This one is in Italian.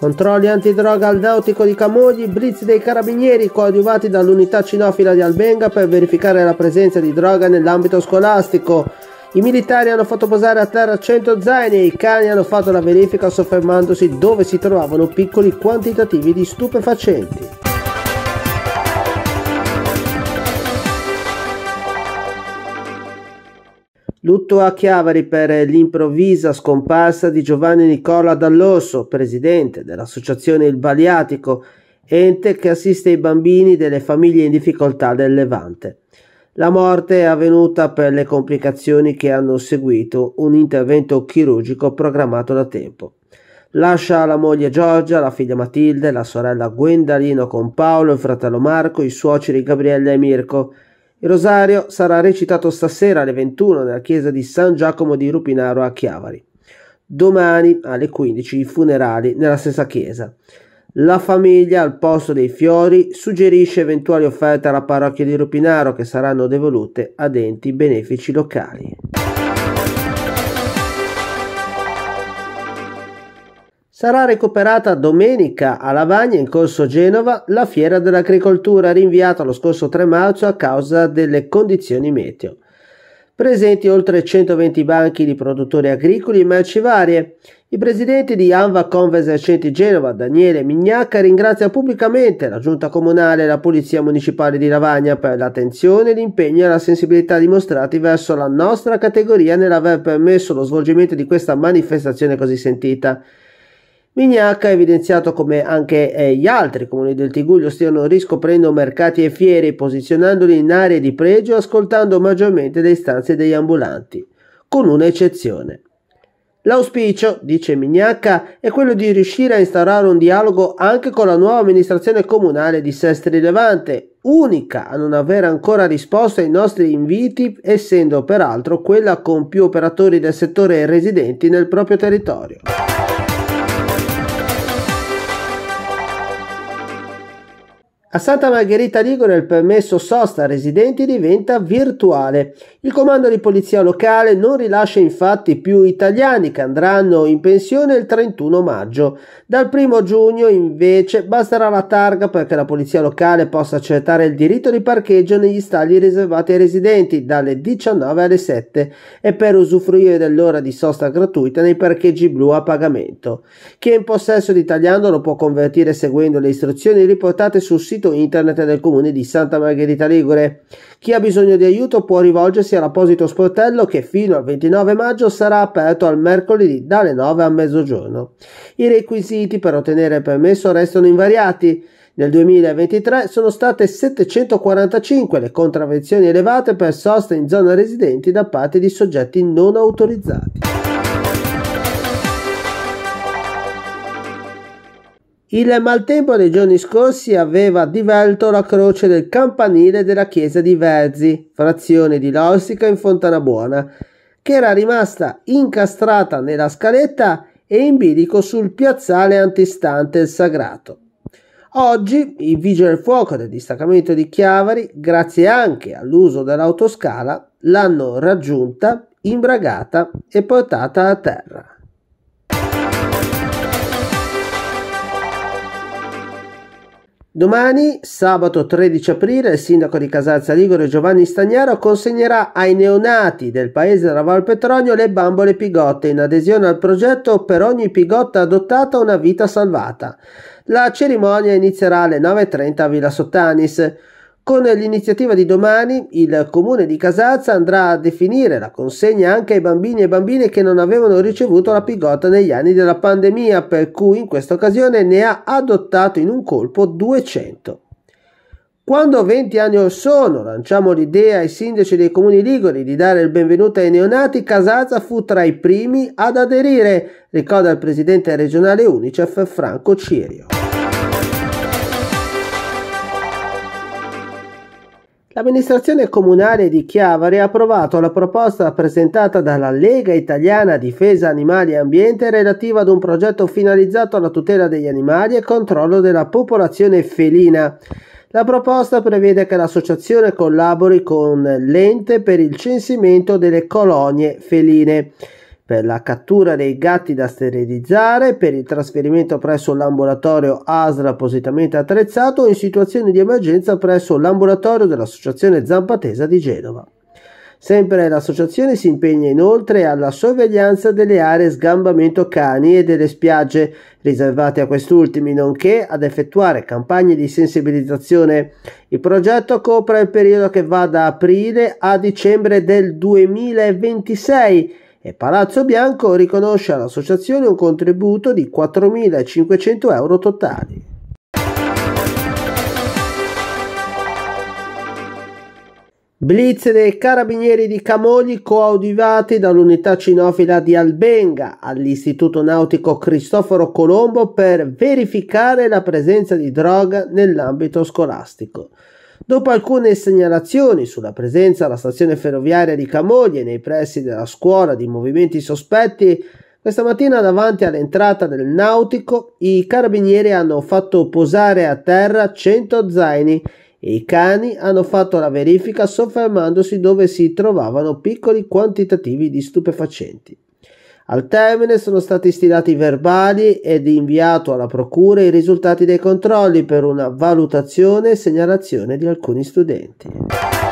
Controlli antidroga al Nautico di Camogli, blitz dei carabinieri coadiuvati dall'unità cinofila di Albenga per verificare la presenza di droga nell'ambito scolastico. I militari hanno fatto posare a terra 100 zaini e i cani hanno fatto la verifica soffermandosi dove si trovavano piccoli quantitativi di stupefacenti. Lutto a Chiavari per l'improvvisa scomparsa di Giovanni Nicola Dall'Orso, presidente dell'associazione Il Baliatico, ente che assiste i bambini delle famiglie in difficoltà del Levante. La morte è avvenuta per le complicazioni che hanno seguito un intervento chirurgico programmato da tempo. Lascia la moglie Giorgia, la figlia Matilde, la sorella Gwendalino con Paolo, il fratello Marco, i suoceri Gabriella e Mirko il rosario sarà recitato stasera alle 21 nella chiesa di San Giacomo di Rupinaro a Chiavari. Domani alle 15 i funerali nella stessa chiesa. La famiglia, al posto dei fiori, suggerisce eventuali offerte alla parrocchia di Rupinaro che saranno devolute ad enti benefici locali. Sarà recuperata domenica a Lavagna in corso Genova la fiera dell'agricoltura rinviata lo scorso 3 marzo a causa delle condizioni meteo. Presenti oltre 120 banchi di produttori agricoli e merci varie. il presidente di Anva Convesercenti Genova, Daniele Mignacca, ringrazia pubblicamente la Giunta Comunale e la Polizia Municipale di Lavagna per l'attenzione, l'impegno e la sensibilità dimostrati verso la nostra categoria nell'aver permesso lo svolgimento di questa manifestazione così sentita. Mignac ha evidenziato come anche eh, gli altri comuni del Tiguglio stiano riscoprendo mercati e fieri, posizionandoli in aree di pregio e ascoltando maggiormente le istanze degli ambulanti, con un'eccezione. L'auspicio, dice Mignacca, è quello di riuscire a instaurare un dialogo anche con la nuova amministrazione comunale di Sestri Levante, unica a non aver ancora risposto ai nostri inviti, essendo peraltro quella con più operatori del settore residenti nel proprio territorio. A Santa Margherita Ligure il permesso sosta residenti diventa virtuale. Il comando di polizia locale non rilascia infatti più italiani che andranno in pensione il 31 maggio. Dal 1 giugno invece basterà la targa perché la polizia locale possa accettare il diritto di parcheggio negli stalli riservati ai residenti dalle 19 alle 7 e per usufruire dell'ora di sosta gratuita nei parcheggi blu a pagamento. Chi è in possesso di italiano lo può convertire seguendo le istruzioni riportate sul sito sito internet del comune di Santa Margherita Ligure. Chi ha bisogno di aiuto può rivolgersi all'apposito sportello che fino al 29 maggio sarà aperto al mercoledì dalle 9 a mezzogiorno. I requisiti per ottenere il permesso restano invariati. Nel 2023 sono state 745 le contravvenzioni elevate per sosta in zona residenti da parte di soggetti non autorizzati. Il maltempo dei giorni scorsi aveva divelto la croce del campanile della chiesa di Verzi, frazione di Lausica in Fontanabuona, che era rimasta incastrata nella scaletta e in bilico sul piazzale antistante il sagrato. Oggi i vigili del fuoco del distaccamento di Chiavari, grazie anche all'uso dell'autoscala, l'hanno raggiunta, imbragata e portata a terra. Domani, sabato 13 aprile, il sindaco di Casalza Ligure Giovanni Stagnaro consegnerà ai neonati del paese Raval Petronio le bambole pigotte in adesione al progetto Per ogni pigotta adottata una vita salvata. La cerimonia inizierà alle 9.30 a Villa Sottanis. Con l'iniziativa di domani il comune di Casazza andrà a definire la consegna anche ai bambini e bambine che non avevano ricevuto la pigotta negli anni della pandemia, per cui in questa occasione ne ha adottato in un colpo 200. Quando 20 anni or sono lanciamo l'idea ai sindaci dei comuni liguri di dare il benvenuto ai neonati, Casazza fu tra i primi ad aderire, ricorda il presidente regionale Unicef Franco Cirio. L'amministrazione comunale di Chiavari ha approvato la proposta presentata dalla Lega Italiana Difesa Animali e Ambiente relativa ad un progetto finalizzato alla tutela degli animali e controllo della popolazione felina. La proposta prevede che l'associazione collabori con l'ente per il censimento delle colonie feline per la cattura dei gatti da sterilizzare, per il trasferimento presso l'ambulatorio ASL appositamente attrezzato o in situazioni di emergenza presso l'ambulatorio dell'Associazione Zampatesa di Genova. Sempre l'associazione si impegna inoltre alla sorveglianza delle aree sgambamento cani e delle spiagge riservate a quest'ultimi, nonché ad effettuare campagne di sensibilizzazione. Il progetto copre il periodo che va da aprile a dicembre del 2026 e Palazzo Bianco riconosce all'associazione un contributo di 4.500 euro totali. Blitz dei carabinieri di Camogli coadiuvati dall'unità cinofila di Albenga all'Istituto Nautico Cristoforo Colombo per verificare la presenza di droga nell'ambito scolastico. Dopo alcune segnalazioni sulla presenza alla stazione ferroviaria di Camoglie nei pressi della scuola di movimenti sospetti, questa mattina davanti all'entrata del nautico i carabinieri hanno fatto posare a terra 100 zaini e i cani hanno fatto la verifica soffermandosi dove si trovavano piccoli quantitativi di stupefacenti. Al termine sono stati stilati i verbali ed inviato alla procura i risultati dei controlli per una valutazione e segnalazione di alcuni studenti.